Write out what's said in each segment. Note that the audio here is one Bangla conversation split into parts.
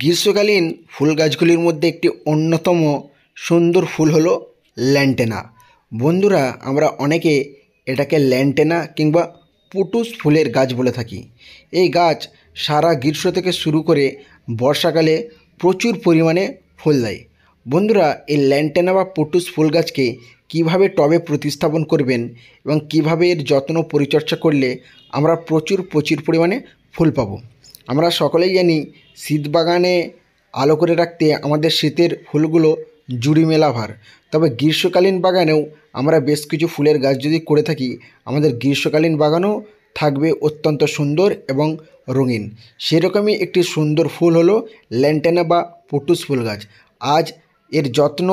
গ্রীষ্মকালীন ফুল গাছগুলির মধ্যে একটি অন্যতম সুন্দর ফুল হলো ল্যান্টেনা বন্ধুরা আমরা অনেকে এটাকে ল্যান্টেনা কিংবা পুটুস ফুলের গাছ বলে থাকি এই গাছ সারা গ্রীষ্ম থেকে শুরু করে বর্ষাকালে প্রচুর পরিমাণে ফুল দেয় বন্ধুরা এই ল্যান্টেনা বা পুটুস ফুল গাছকে কীভাবে টবে প্রতিস্থাপন করবেন এবং কীভাবে এর যত্ন পরিচর্যা করলে আমরা প্রচুর প্রচুর পরিমাণে ফুল পাবো আমরা সকলেই জানি শীত বাগানে আলো করে রাখতে আমাদের শীতের ফুলগুলো জুড়ি মেলা ভার তবে গ্রীষ্মকালীন বাগানেও আমরা বেশ কিছু ফুলের গাছ যদি করে থাকি আমাদের গ্রীষ্মকালীন বাগানও থাকবে অত্যন্ত সুন্দর এবং রঙিন সেরকমই একটি সুন্দর ফুল হলো ল্যান্টেনা বা পটুস ফুল গাছ আজ এর যত্ন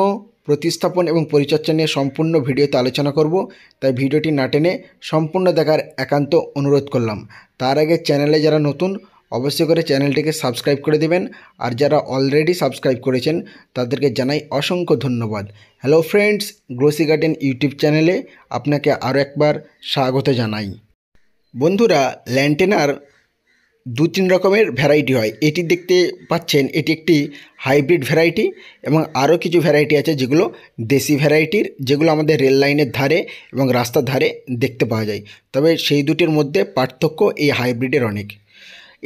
প্রতিস্থাপন এবং পরিচর্যা নিয়ে সম্পূর্ণ ভিডিওতে আলোচনা করব তাই ভিডিওটি না টেনে সম্পূর্ণ দেখার একান্ত অনুরোধ করলাম তার আগে চ্যানেলে যারা নতুন অবশ্যই করে চ্যানেলটিকে সাবস্ক্রাইব করে দেবেন আর যারা অলরেডি সাবস্ক্রাইব করেছেন তাদেরকে জানাই অসংখ্য ধন্যবাদ হ্যালো ফ্রেন্ডস গ্রোসি গার্ডেন ইউটিউব চ্যানেলে আপনাকে আরও একবার স্বাগত জানাই বন্ধুরা ল্যান্টেনার দু তিন রকমের ভ্যারাইটি হয় এটি দেখতে পাচ্ছেন এটি একটি হাইব্রিড ভ্যারাইটি এবং আরও কিছু ভ্যারাইটি আছে যেগুলো দেশি ভ্যারাইটির যেগুলো আমাদের রেল লাইনের ধারে এবং রাস্তার ধারে দেখতে পাওয়া যায় তবে সেই দুটির মধ্যে পার্থক্য এই হাইব্রিডের অনেক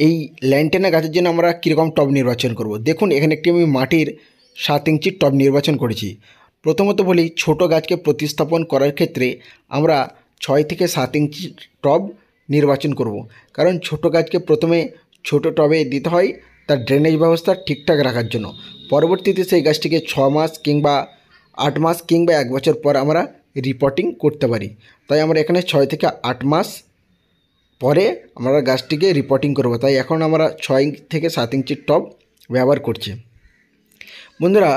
এই ল্যান্টেনা গাছের জন্য আমরা কীরকম টব নির্বাচন করব। দেখুন এখানে একটি আমি মাটির সাত ইঞ্চির টব নির্বাচন করেছি প্রথমত বলি ছোট গাছকে প্রতিস্থাপন করার ক্ষেত্রে আমরা ছয় থেকে সাত ইঞ্চি টব নির্বাচন করব। কারণ ছোট গাছকে প্রথমে ছোট টবে দিতে হয় তার ড্রেনেজ ব্যবস্থা ঠিকঠাক রাখার জন্য পরবর্তীতে সেই গাছটিকে ছ মাস কিংবা আট মাস কিংবা এক বছর পর আমরা রিপোর্টিং করতে পারি তাই আমরা এখানে ছয় থেকে আট মাস পরে আমরা গাছটিকে রিপোর্টিং করব তাই এখন আমরা ছয় থেকে সাত ইঞ্চির টব ব্যবহার করছি বন্ধুরা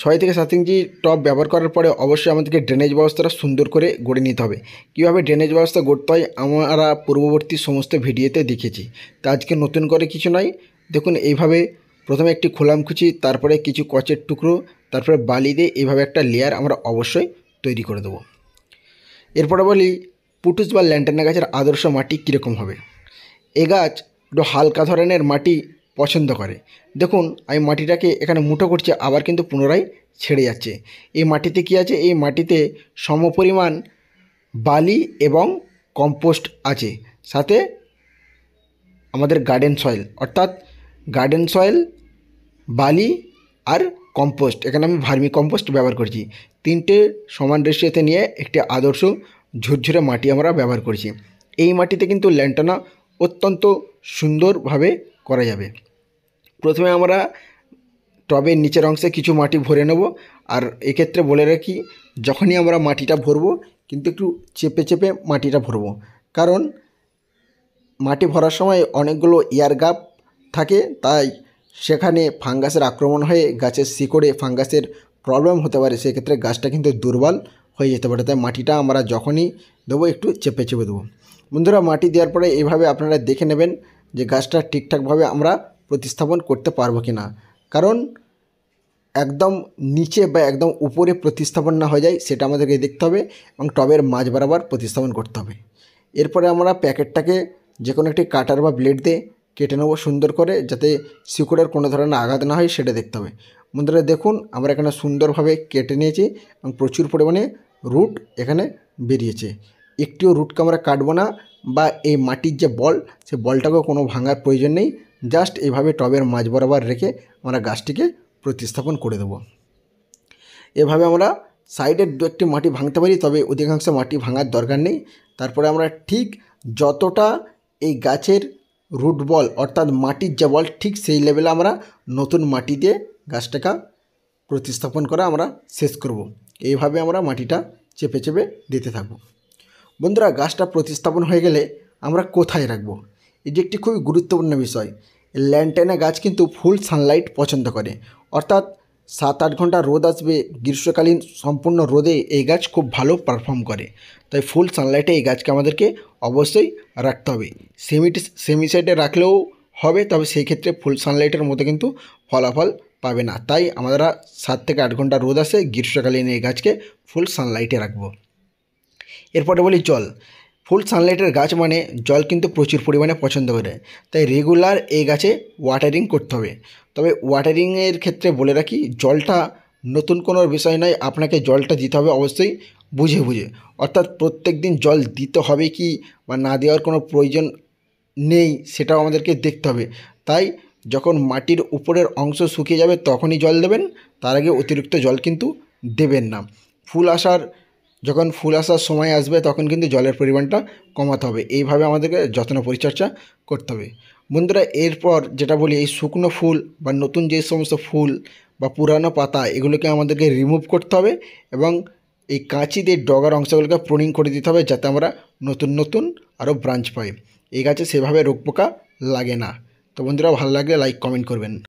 ছয় থেকে সাত ইঞ্চি টপ ব্যবহার করার পরে অবশ্যই আমাদেরকে ড্রেনেজ ব্যবস্থাটা সুন্দর করে গড়ে নিতে হবে কীভাবে ড্রেনেজ ব্যবস্থা গড়তে হয় আমরা পূর্ববর্তী সমস্ত ভিডিওতে দেখেছি তা আজকে নতুন করে কিছু নয় দেখুন এইভাবে প্রথমে একটি খোলামখুচি তারপরে কিছু কচের টুকরো তারপরে বালি দিয়ে এইভাবে একটা লেয়ার আমরা অবশ্যই তৈরি করে দেবো এরপরে বলি পুটুস বা ল্যান্টানা গাছের আদর্শ মাটি কীরকম হবে এ গাছ একটু হালকা ধরনের মাটি পছন্দ করে দেখুন আমি মাটিটাকে এখানে মুঠো করছি আবার কিন্তু পুনরায় ছেড়ে যাচ্ছে এই মাটিতে কি আছে এই মাটিতে সমপরিমাণ বালি এবং কম্পোস্ট আছে সাথে আমাদের গার্ডেন সয়েল অর্থাৎ গার্ডেন সয়েল বালি আর কম্পোস্ট এখানে আমি ভার্মি কম্পোস্ট ব্যবহার করছি তিনটে সমান রেশিয়াতে নিয়ে একটি আদর্শ ঝুরঝুরে মাটি আমরা ব্যবহার করছি এই মাটিতে কিন্তু ল্যান্টানা অত্যন্ত সুন্দরভাবে করা যাবে প্রথমে আমরা টবের নিচের অংশে কিছু মাটি ভরে নেব আর এক্ষেত্রে বলে রাখি যখনই আমরা মাটিটা ভরবো কিন্তু একটু চেপে চেপে মাটিটা ভরবো কারণ মাটি ভরার সময় অনেকগুলো এয়ার গাপ থাকে তাই সেখানে ফাঙ্গাসের আক্রমণ হয়ে গাছের শিকড়ে ফাঙ্গাসের প্রবলেম হতে পারে সেক্ষেত্রে গাছটা কিন্তু দুর্বল হয়ে যেতে পারে তাই মাটিটা আমরা যখনই দেবো একটু চেপে চেপে দেবো বন্ধুরা মাটি দেওয়ার পরে এইভাবে আপনারা দেখে নেবেন যে গাছটা ঠিকঠাকভাবে আমরা প্রতিস্থাপন করতে পারবো কি না কারণ একদম নিচে বা একদম উপরে প্রতিস্থাপন না হয়ে যায় সেটা আমাদেরকে দেখতে হবে এবং টবের মাঝ বরাবর প্রতিস্থাপন করতে হবে এরপরে আমরা প্যাকেটটাকে যে কোনো একটি কাটার বা ব্লেড দিয়ে কেটে নেবো সুন্দর করে যাতে শিকড়ের কোনো ধরনের আঘাত না হয় সেটা দেখতে হবে বন্ধুরা দেখুন আমরা এখানে সুন্দরভাবে কেটে নিয়েছি এবং প্রচুর পরিমাণে রুট এখানে বেরিয়েছে একটিও রুটকে আমরা কাটবো না বা এই মাটির যে বল সে বলটাকেও কোনো ভাঙার প্রয়োজন নেই জাস্ট এভাবে টবের মাঝ বরাবর রেখে আমরা গাছটিকে প্রতিস্থাপন করে দেব এভাবে আমরা সাইডের দু একটি মাটি ভাঙতে পারি তবে অধিকাংশ মাটি ভাঙার দরকার নেই তারপরে আমরা ঠিক যতটা এই গাছের রুট বল অর্থাৎ মাটির যে বল ঠিক সেই লেভেলে আমরা নতুন মাটি দিয়ে গাছটাকে প্রতিস্থাপন করা আমরা শেষ করব এইভাবে আমরা মাটিটা চেপে চেপে দিতে থাকব বন্ধুরা গাছটা প্রতিস্থাপন হয়ে গেলে আমরা কোথায় রাখবো এটি একটি খুবই গুরুত্বপূর্ণ বিষয় ল্যান্টেনা গাছ কিন্তু ফুল সানলাইট পছন্দ করে অর্থাৎ সাত আট ঘন্টা রোদ আসবে গ্রীষ্মকালীন সম্পূর্ণ রোদে এই গাছ খুব ভালো পারফর্ম করে তাই ফুল সানলাইটে এই গাছকে আমাদেরকে অবশ্যই রাখতে হবে সেমি সেমি সাইডে রাখলেও হবে তবে সেই ক্ষেত্রে ফুল সানলাইটের মতো কিন্তু ফলাফল পাবে না তাই আমরা সাত থেকে আট ঘন্টা রোদ আসে গ্রীষ্মকালীন এই গাছকে ফুল সানলাইটে রাখবো এরপরে বলি জল ফুল সানলাইটের গাছ মানে জল কিন্তু প্রচুর পরিমাণে পছন্দ করে তাই রেগুলার এই গাছে ওয়াটারিং করতে হবে তবে ওয়াটারিংয়ের ক্ষেত্রে বলে রাখি জলটা নতুন কোনো বিষয় নয় আপনাকে জলটা দিতে হবে অবশ্যই বুঝে বুঝে অর্থাৎ প্রত্যেক দিন জল দিতে হবে কি বা না দেওয়ার কোনো প্রয়োজন নেই সেটাও আমাদেরকে দেখতে হবে তাই যখন মাটির উপরের অংশ শুকিয়ে যাবে তখনই জল দেবেন তার আগে অতিরিক্ত জল কিন্তু দেবেন না ফুল আসার যখন ফুল আসার সময় আসবে তখন কিন্তু জলের পরিমাণটা কমাতে হবে এইভাবে আমাদেরকে যত্ন পরিচর্যা করতে হবে বন্ধুরা এরপর যেটা বলি এই শুকনো ফুল বা নতুন যে সমস্ত ফুল বা পুরানো পাতা এগুলোকে আমাদেরকে রিমুভ করতে হবে এবং এই কাঁচি দিয়ে ডগার অংশগুলোকে প্রোনিং করে দিতে হবে যাতে আমরা নতুন নতুন আরও ব্রাঞ্চ পাই এই গাছে সেভাবে রোগ পোকা লাগে না তো বন্ধুরা ভালো লাগলে লাইক কমেন্ট করবেন